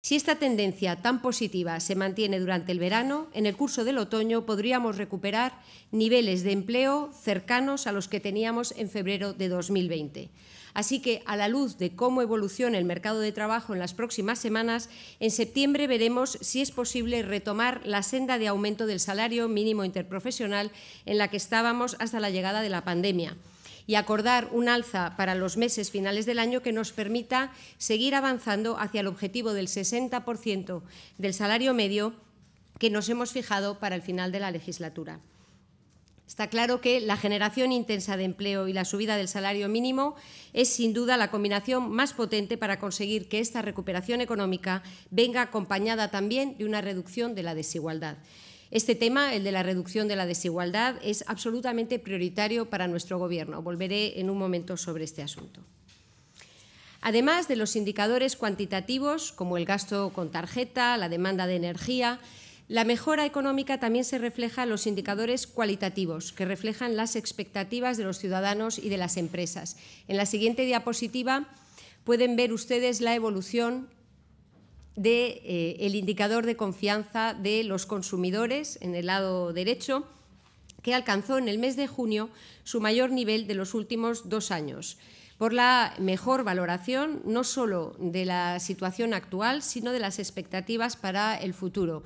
Si esta tendencia tan positiva se mantiene durante el verano, en el curso del otoño podríamos recuperar niveles de empleo cercanos a los que teníamos en febrero de 2020. Así que, a la luz de cómo evoluciona el mercado de trabajo en las próximas semanas, en septiembre veremos si es posible retomar la senda de aumento del salario mínimo interprofesional en la que estábamos hasta la llegada de la pandemia y acordar un alza para los meses finales del año que nos permita seguir avanzando hacia el objetivo del 60% del salario medio que nos hemos fijado para el final de la legislatura. Está claro que la generación intensa de empleo y la subida del salario mínimo es sin duda la combinación más potente para conseguir que esta recuperación económica venga acompañada también de una reducción de la desigualdad. Este tema, el de la reducción de la desigualdad, es absolutamente prioritario para nuestro Gobierno. Volveré en un momento sobre este asunto. Además de los indicadores cuantitativos, como el gasto con tarjeta, la demanda de energía, la mejora económica también se refleja en los indicadores cualitativos, que reflejan las expectativas de los ciudadanos y de las empresas. En la siguiente diapositiva pueden ver ustedes la evolución del de, eh, indicador de confianza de los consumidores en el lado derecho, que alcanzó en el mes de junio su mayor nivel de los últimos dos años por la mejor valoración no solo de la situación actual, sino de las expectativas para el futuro.